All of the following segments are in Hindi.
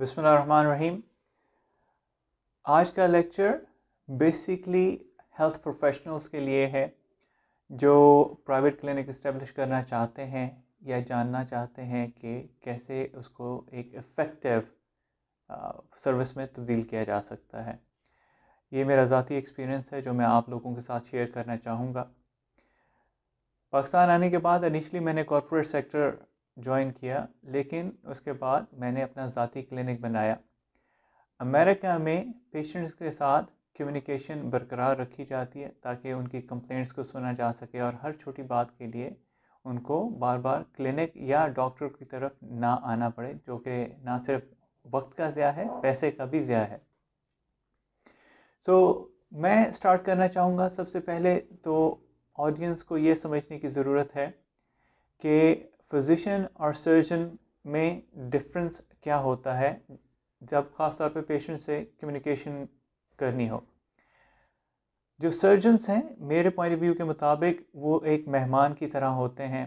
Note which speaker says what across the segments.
Speaker 1: बिसमीम आज का लेक्चर बेसिकली हेल्थ प्रोफेशनल्स के लिए है जो प्राइवेट क्लिनिक इस्टेब्लिश करना चाहते हैं या जानना चाहते हैं कि कैसे उसको एक इफ़ेक्टिव सर्विस में तब्दील किया जा सकता है ये मेरा ज़ाती एक्सपीरियंस है जो मैं आप लोगों के साथ शेयर करना चाहूँगा पाकिस्तान आने के बाद इनिशली मैंने कॉरपोरेट सेक्टर ज्वाइन किया लेकिन उसके बाद मैंने अपना ज़ाती क्लिनिक बनाया अमेरिका में पेशेंट्स के साथ कम्युनिकेशन बरकरार रखी जाती है ताकि उनकी कंप्लेंट्स को सुना जा सके और हर छोटी बात के लिए उनको बार बार क्लिनिक या डॉक्टर की तरफ ना आना पड़े जो कि ना सिर्फ वक्त का ज़्या है पैसे का भी ज़्या है सो so, मैं स्टार्ट करना चाहूँगा सबसे पहले तो ऑडियंस को ये समझने की ज़रूरत है कि फिज़िशन और सर्जन में डिफरेंस क्या होता है जब ख़ास तौर पे पेशेंट से कम्युनिकेशन करनी हो जो सर्जन्स हैं मेरे पॉइंट ऑफ व्यू के मुताबिक वो एक मेहमान की तरह होते हैं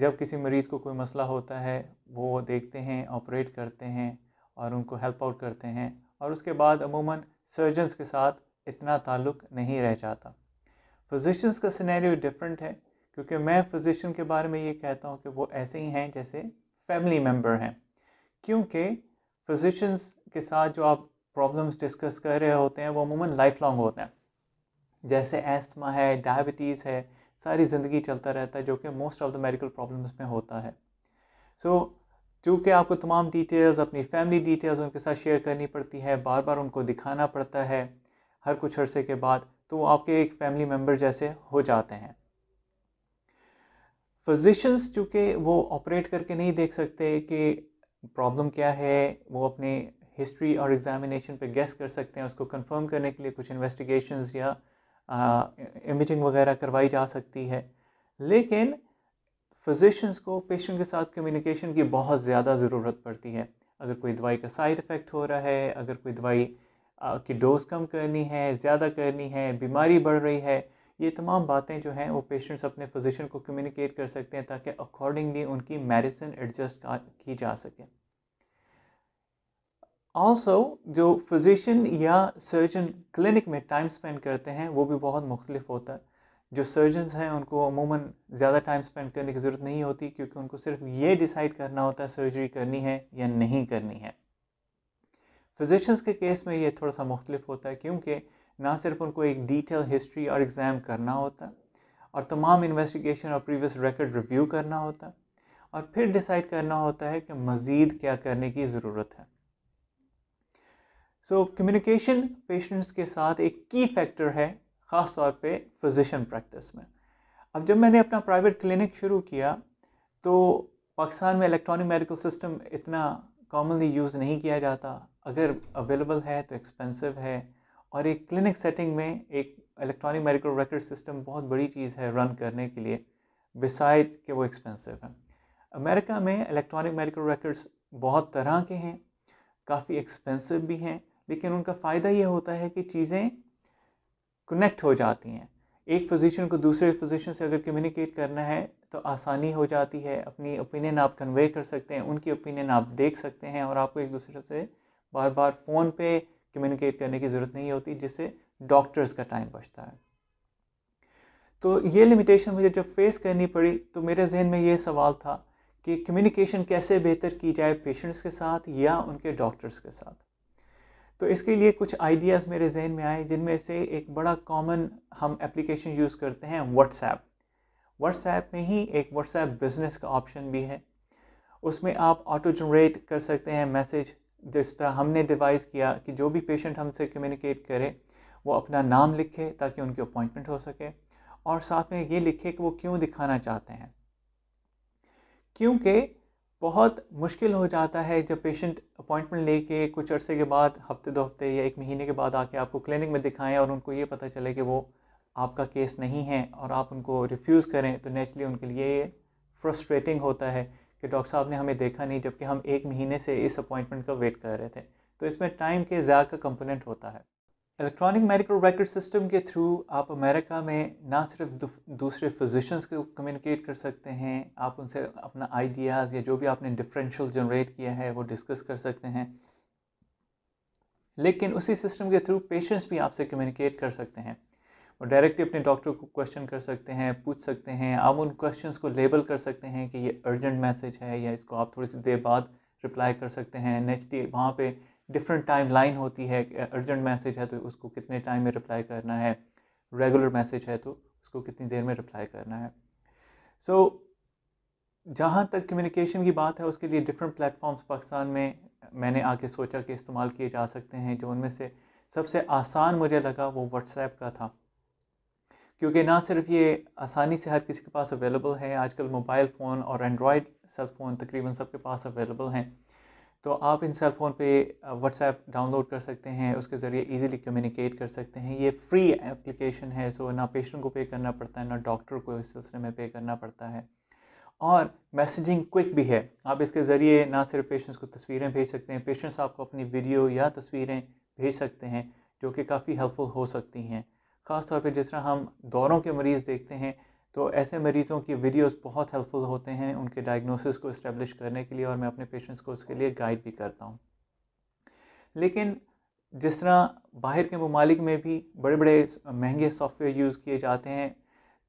Speaker 1: जब किसी मरीज़ को कोई मसला होता है वो देखते हैं ऑपरेट करते हैं और उनको हेल्प आउट करते हैं और उसके बाद अमूमन सर्जन्स के साथ इतना ताल्लुक़ नहीं रह जाता फिजिशंस का सिनेरियो डिफरेंट है क्योंकि मैं फिजिशियन के बारे में ये कहता हूँ कि वो ऐसे ही हैं जैसे फैमिली मेम्बर हैं क्योंकि फिजिशंस के साथ जो आप प्रॉब्लम्स डिस्कस कर रहे होते हैं वो अमूमन लाइफ लॉन्ग होते हैं जैसे एस्थमा है डायबिटीज़ है सारी ज़िंदगी चलता रहता है जो कि most of the medical problems में होता है सो so, चूँकि आपको तमाम डिटेल्स अपनी फैमिली डिटेल्स उनके साथ शेयर करनी पड़ती है बार बार उनको दिखाना पड़ता है हर कुछ अरसे के बाद तो आपके एक फैमिली मेम्बर जैसे हो जाते हैं फिजिशंस चूँकि वो ऑपरेट करके नहीं देख सकते कि प्रॉब्लम क्या है वो अपने हिस्ट्री और एग्जामिनेशन पे गेस कर सकते हैं उसको कंफर्म करने के लिए कुछ इन्वेस्टिगेशंस या इमेजिंग वगैरह करवाई जा सकती है लेकिन फिजिशंस को पेशेंट के साथ कम्युनिकेशन की बहुत ज़्यादा ज़रूरत पड़ती है अगर कोई दवाई का साइड इफ़ेक्ट हो रहा है अगर कोई दवाई की डोज कम करनी है ज़्यादा करनी है बीमारी बढ़ रही है ये तमाम बातें जो हैं वो पेशेंट्स अपने फिजिशन को कम्युनिकेट कर सकते हैं ताकि अकॉर्डिंगली उनकी मेडिसिन एडजस्ट की जा सके ऑल्सो जो फिजिशन या सर्जन क्लिनिक में टाइम स्पेंड करते हैं वो भी बहुत मुख्तलिफ होता है जो सर्जनस हैं उनको अमूमन ज़्यादा टाइम स्पेंड करने की ज़रूरत नहीं होती क्योंकि उनको सिर्फ ये डिसाइड करना होता है सर्जरी करनी है या नहीं करनी है फिजिशंस के केस में ये थोड़ा सा मुख्तलिफ होता है क्योंकि ना सिर्फ उनको एक डिटेल हिस्ट्री और एग्ज़ाम करना होता और तमाम इन्वेस्टिगेशन और प्रीवियस रिकॉर्ड रिव्यू करना होता और फिर डिसाइड करना होता है कि मज़ीद क्या करने की ज़रूरत है सो कम्युनिकेशन पेशेंट्स के साथ एक की फैक्टर है ख़ास तौर पे फिजिशन प्रैक्टिस में अब जब मैंने अपना प्राइवेट क्लिनिक शुरू किया तो पाकिस्तान में इलेक्ट्रॉनिक मेडिकल सिस्टम इतना कॉमनली यूज़ नहीं किया जाता अगर अवेलेबल है तो एक्सपेंसिव है और एक क्लिनिक सेटिंग में एक इलेक्ट्रॉनिक मेडिकल रिकॉर्ड सिस्टम बहुत बड़ी चीज़ है रन करने के लिए बिसाइड के वो एक्सपेंसिव है अमेरिका में इलेक्ट्रॉनिक मेडिकल रिकॉर्ड्स बहुत तरह के हैं काफ़ी एक्सपेंसिव भी हैं लेकिन उनका फ़ायदा ये होता है कि चीज़ें कनेक्ट हो जाती हैं एक फिजिशियन को दूसरे फिजिशियन से अगर कम्युनिकेट करना है तो आसानी हो जाती है अपनी ओपिनियन आप कन्वे कर सकते हैं उनकी ओपिनियन आप देख सकते हैं और आपको एक दूसरे से बार बार फ़ोन पे कम्युनिकेट करने की ज़रूरत नहीं होती जिससे डॉक्टर्स का टाइम बचता है तो ये लिमिटेशन मुझे जब फेस करनी पड़ी तो मेरे जहन में ये सवाल था कि कम्युनिकेशन कैसे बेहतर की जाए पेशेंट्स के साथ या उनके डॉक्टर्स के साथ तो इसके लिए कुछ आइडियाज़ मेरे जहन में आए जिनमें से एक बड़ा कॉमन हम एप्लीकेशन यूज़ करते हैं व्हाट्सएप व्हाट्सएप में ही एक व्हाट्सएप बिज़नेस का ऑप्शन भी है उसमें आप ऑटो जनरेट कर सकते हैं मैसेज जिस तरह हमने डिवाइस किया कि जो भी पेशेंट हमसे कम्युनिकेट करे वो अपना नाम लिखे ताकि उनकी अपॉइंटमेंट हो सके और साथ में ये लिखे कि वो क्यों दिखाना चाहते हैं क्योंकि बहुत मुश्किल हो जाता है जब पेशेंट अपॉइंटमेंट लेके कुछ अरसे के बाद हफ्ते दो हफ्ते या एक महीने के बाद आके आपको क्लिनिक में दिखाएं और उनको ये पता चले कि वो आपका केस नहीं है और आप उनको रिफ्यूज़ करें तो नेचुरली उनके लिए फ्रस्ट्रेटिंग होता है कि डॉक्टर साहब ने हमें देखा नहीं जबकि हम एक महीने से इस अपॉइंटमेंट का वेट कर रहे थे तो इसमें टाइम के ज़्यादा का कंपोनेंट होता है इलेक्ट्रॉनिक मेडिकल रिकॉर्ड सिस्टम के थ्रू आप अमेरिका में ना सिर्फ दूसरे फिजिशंस को कम्युनिकेट कर सकते हैं आप उनसे अपना आइडियाज़ या जो भी आपने डिफरेंशियल जनरेट किया है वो डिस्कस कर सकते हैं लेकिन उसी सिस्टम के थ्रू पेशेंट्स भी आपसे कम्युनिकेट कर सकते हैं और डायरेक्टली अपने डॉक्टर को क्वेश्चन कर सकते हैं पूछ सकते हैं आप उन क्वेश्चंस को लेबल कर सकते हैं कि ये अर्जेंट मैसेज है या इसको आप थोड़ी सी देर बाद रिप्लाई कर सकते हैं नेक्स्ट डे वहाँ पर डिफरेंट टाइम लाइन होती है अर्जेंट मैसेज है तो उसको कितने टाइम में रिप्लाई करना है रेगुलर मैसेज है तो उसको कितनी देर में रिप्लाई करना है सो so, जहाँ तक कम्युनिकेशन की बात है उसके लिए डिफरेंट प्लेटफॉर्म्स पाकिस्तान में मैंने आके सोचा कि इस्तेमाल किए जा सकते हैं जो उनमें से सबसे आसान मुझे लगा वो व्हाट्सएप का था क्योंकि ना सिर्फ ये आसानी से हर किसी के पास अवेलेबल है आजकल मोबाइल फ़ोन और एंड्रॉयड सेल फ़ोन तकरीबन सबके पास अवेलेबल हैं तो आप इन सेल फ़ोन पे व्हाट्सएप डाउनलोड कर सकते हैं उसके ज़रिए इजीली कम्युनिकेट कर सकते हैं ये फ्री एप्लीकेशन है सो ना पेशेंट को पे करना पड़ता है ना डॉक्टर को इस सिलसिले में पे करना पड़ता है और मैसेजिंग क्विक भी है आप इसके ज़रिए ना सिर्फ पेशेंट्स को तस्वीरें भेज सकते हैं पेशेंट्स आपको अपनी वीडियो या तस्वीरें भेज सकते हैं जो कि काफ़ी हेल्पफुल हो सकती हैं ख़ास तौर पे जिस तरह हम दौरों के मरीज़ देखते हैं तो ऐसे मरीज़ों की वीडियोस बहुत हेल्पफुल होते हैं उनके डायग्नोसिस को इस्टेब्लिश करने के लिए और मैं अपने पेशेंट्स को उसके लिए गाइड भी करता हूँ लेकिन जिस तरह बाहर के ममालिक में भी बड़े बड़े महंगे सॉफ्टवेयर यूज़ किए जाते हैं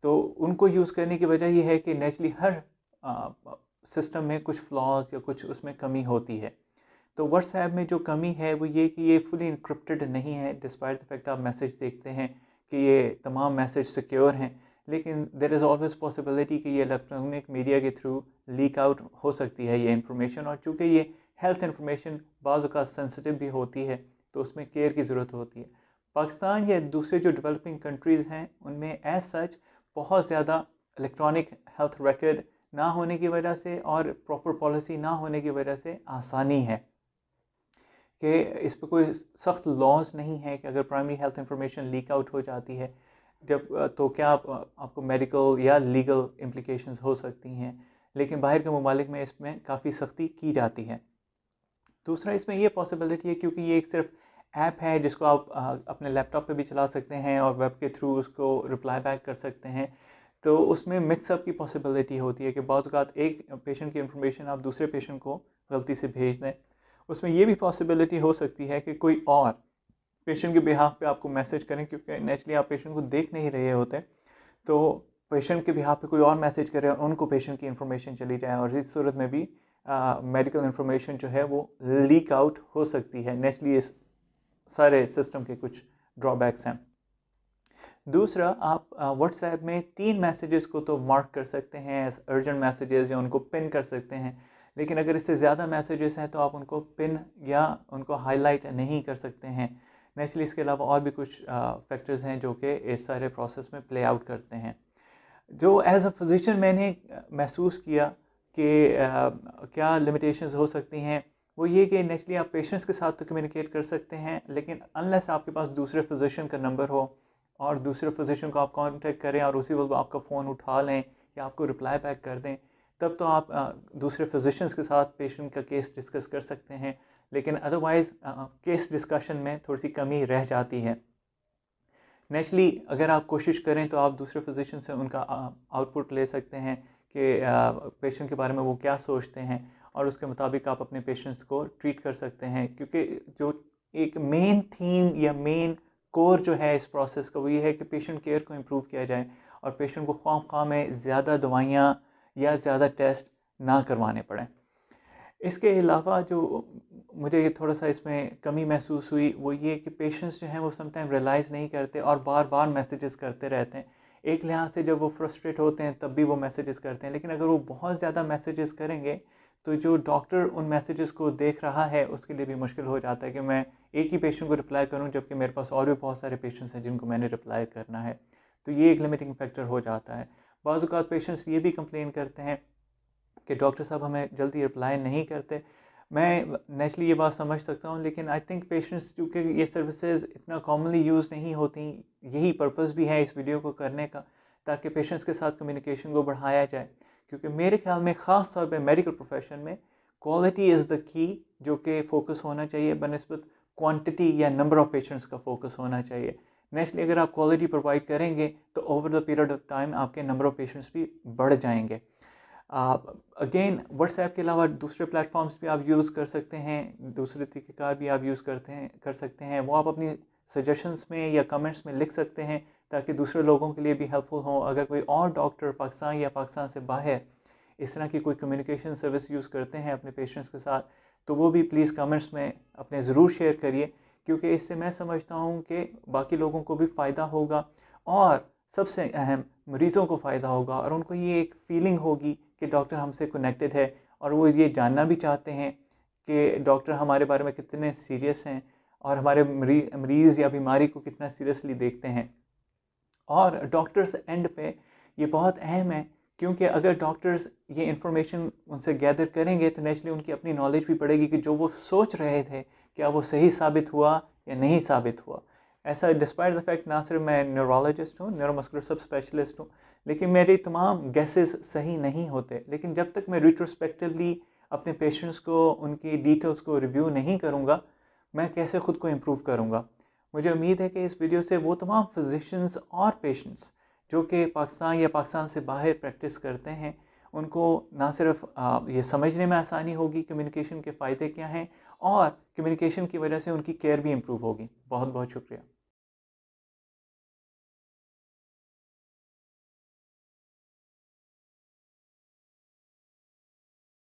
Speaker 1: तो उनको यूज़ करने की वजह यह है कि नेचुरली हर सिस्टम में कुछ फ्लॉज या कुछ उसमें कमी होती है तो व्हाट्सएप में जो कमी है वो ये कि ये फुली इंक्रिप्टेड नहीं है डिस्पाइट द फैक्ट आप मैसेज देखते हैं कि ये तमाम मैसेज सिक्योर हैं लेकिन देर इज़ ऑलवेज पॉसिबिलिटी कि ये इलेक्ट्रॉनिक मीडिया के थ्रू लीक आउट हो सकती है ये इंफॉर्मेशन और चूँकि ये हेल्थ इन्फॉर्मेशन बाज़ का सेंसिटिव भी होती है तो उसमें केयर की ज़रूरत होती है पाकिस्तान या दूसरे जो डेवलपिंग कंट्रीज़ हैं उनमें एज सच बहुत ज़्यादा इलेक्ट्रॉनिक हेल्थ रिकॉर्ड ना होने की वजह से और प्रॉपर पॉलिसी ना होने की वजह से आसानी है कि इस पर कोई सख्त लॉज नहीं है कि अगर primary health information leak out हो जाती है जब तो क्या आप, आपको मेडिकल या लीगल इम्प्लीकेशन हो सकती हैं लेकिन बाहर के ममालिक में इसमें काफ़ी सख्ती की जाती है दूसरा इसमें यह पॉसिबिलिटी है क्योंकि ये एक सिर्फ ऐप है जिसको आप आ, अपने लैपटॉप पे भी चला सकते हैं और वेब के थ्रू उसको रिप्लाई बैक कर सकते हैं तो उसमें मिक्सअप की पॉसिबिलिटी होती है कि बाज़ात एक पेशेंट की इंफॉर्मेशन आप दूसरे पेशेंट को गलती से भेज दें उसमें ये भी पॉसिबिलिटी हो सकती है कि कोई और पेशेंट के बिहाफ पे आपको मैसेज करें क्योंकि नेचुरली आप पेशेंट को देख नहीं रहे होते तो पेशेंट के बिहाफ पे कोई और मैसेज करें और उनको पेशेंट की इन्फॉर्मेशन चली जाए और इस सूरत में भी मेडिकल इन्फॉर्मेशन जो है वो लीक आउट हो सकती है नेचुरली इस सारे सिस्टम के कुछ ड्रॉबैक्स हैं दूसरा आप व्हाट्सएप में तीन मैसेजेस को तो मार्क कर सकते हैं एज अर्जेंट मैसेजेस या उनको पिन कर सकते हैं लेकिन अगर इससे ज़्यादा मैसेजेस हैं तो आप उनको पिन या उनको हाईलाइट नहीं कर सकते हैं नेचुरली इसके अलावा और भी कुछ फैक्टर्स हैं जो कि इस सारे प्रोसेस में प्ले आउट करते हैं जो एज अ फिज़िशन मैंने महसूस किया कि क्या लिमिटेशंस हो सकती हैं वो ये कि नेचुरली आप पेशेंट्स के साथ तो कम्युनिकेट कर सकते हैं लेकिन अनलेस आपके पास दूसरे फिजिशियन का नंबर हो और दूसरे फिजिशियन को आप कांटेक्ट करें और उसी वक्त आपका फ़ोन उठा लें या आपको रिप्लाई बैक कर दें तब तो आप दूसरे फिजिशंस के साथ पेशेंट का केस डिस्कस कर सकते हैं लेकिन अदरवाइज़ केस डिस्कशन में थोड़ी सी कमी रह जाती है नेचुरली अगर आप कोशिश करें तो आप दूसरे फिजिशन से उनका आउटपुट ले सकते हैं कि पेशेंट के बारे में वो क्या सोचते हैं और उसके मुताबिक आप अपने पेशेंट्स को ट्रीट कर सकते हैं क्योंकि जो एक मेन थीम या मेन कोर जो है इस प्रोसेस का वो ये है कि पेशेंट केयर को इम्प्रूव किया जाए और पेशेंट को ख्वाम ख्वाह में ज़्यादा दवाइयाँ या ज़्यादा टेस्ट ना करवाने पड़ें इसके अलावा जो मुझे ये थोड़ा सा इसमें कमी महसूस हुई वो ये कि पेशेंट्स जो हैं वो समटाइम रियलाइज़ नहीं करते और बार बार मैसेजेस करते रहते हैं एक लिहाज से जब वो फ्रस्ट्रेट होते हैं तब भी वो मैसेजेस करते हैं लेकिन अगर वो बहुत ज़्यादा मैसेजेस करेंगे तो जो डॉक्टर उन मैसेजेस को देख रहा है उसके लिए भी मुश्किल हो जाता है कि मैं एक ही पेशेंट को रिप्लाई करूं जबकि मेरे पास और भी बहुत सारे पेशेंट्स हैं जिनको मैंने रिप्लाई करना है तो ये एक लिमिटिंग फैक्टर हो जाता है बाज़ात पेशेंट्स ये भी कंप्लेन करते हैं कि डॉक्टर साहब हमें जल्दी रिप्लाई नहीं करते मैं नेचुरली ये बात समझ सकता हूँ लेकिन आई थिंक पेशेंट्स चूँकि ये सर्विसेज इतना कॉमनली यूज़ नहीं होती यही पर्पज़ भी है इस वीडियो को करने का ताकि पेशेंट्स के साथ कम्युनिकेशन को बढ़ाया जाए क्योंकि मेरे ख्याल में ख़ास तौर पे मेडिकल प्रोफेशन में क्वालिटी इज़ द की जो कि फ़ोकस होना चाहिए बनस्बत क्वान्टिटी या नंबर ऑफ़ पेशेंट्स का फोकस होना चाहिए नेक्स्टली अगर आप क्वालिटी प्रोवाइड करेंगे तो over the period of time आपके नंबर ऑफ़ पेशेंट्स भी बढ़ जाएंगे अगेन व्हाट्सएप के अलावा दूसरे प्लेटफॉर्म्स भी आप यूज़ कर सकते हैं दूसरे तरीक़ेकार भी आप यूज़ करते हैं कर सकते हैं वो आप अपनी सजेशंस में या कमेंट्स में लिख सकते हैं ताकि दूसरे लोगों के लिए भी हेल्पफुल हो अगर कोई और डॉक्टर पाकिस्तान या पाकिस्तान से बाहर इस तरह की कोई कम्युनिकेशन सर्विस यूज़ करते हैं अपने पेशेंट्स के साथ तो वो भी प्लीज़ कमेंट्स में अपने ज़रूर शेयर करिए क्योंकि इससे मैं समझता हूँ कि बाकी लोगों को भी फ़ायदा होगा और सबसे अहम मरीज़ों को फ़ायदा होगा और उनको ये एक फीलिंग होगी कि डॉक्टर हमसे कनेक्टेड है और वो ये जानना भी चाहते हैं कि डॉक्टर हमारे बारे में कितने सीरियस हैं और हमारे मरीज या बीमारी को कितना सीरियसली देखते हैं और डॉक्टर्स एंड पे ये बहुत अहम है क्योंकि अगर डॉक्टर्स ये इन्फॉर्मेशन उनसे गैदर करेंगे तो नेचुरली उनकी अपनी नॉलेज भी बढ़ेगी कि जो वो सोच रहे थे क्या वो सही साबित हुआ या नहीं साबित हुआ ऐसा डिस्पाइट द फैक्ट ना सिर्फ मैं न्यूरोलॉजिस्ट हूँ न्यूरोमस्कुलर सब स्पेशलिस्ट हूँ लेकिन मेरे तमाम गैसेस सही नहीं होते लेकिन जब तक मैं रिट्रोस्पेक्टिवली अपने पेशेंट्स को उनकी डिटेल्स को रिव्यू नहीं करूँगा मैं कैसे ख़ुद को इम्प्रूव करूँगा मुझे उम्मीद है कि इस वीडियो से वो तमाम फिजिशंस और पेशेंट्स जो कि पाकिस्तान या पाकिस्तान से बाहर प्रैक्टिस करते हैं उनको ना सिर्फ ये समझने में आसानी होगी कम्युनिकेशन के फ़ायदे क्या हैं और कम्युनिकेशन की वजह से उनकी केयर भी इम्प्रूव होगी बहुत बहुत शुक्रिया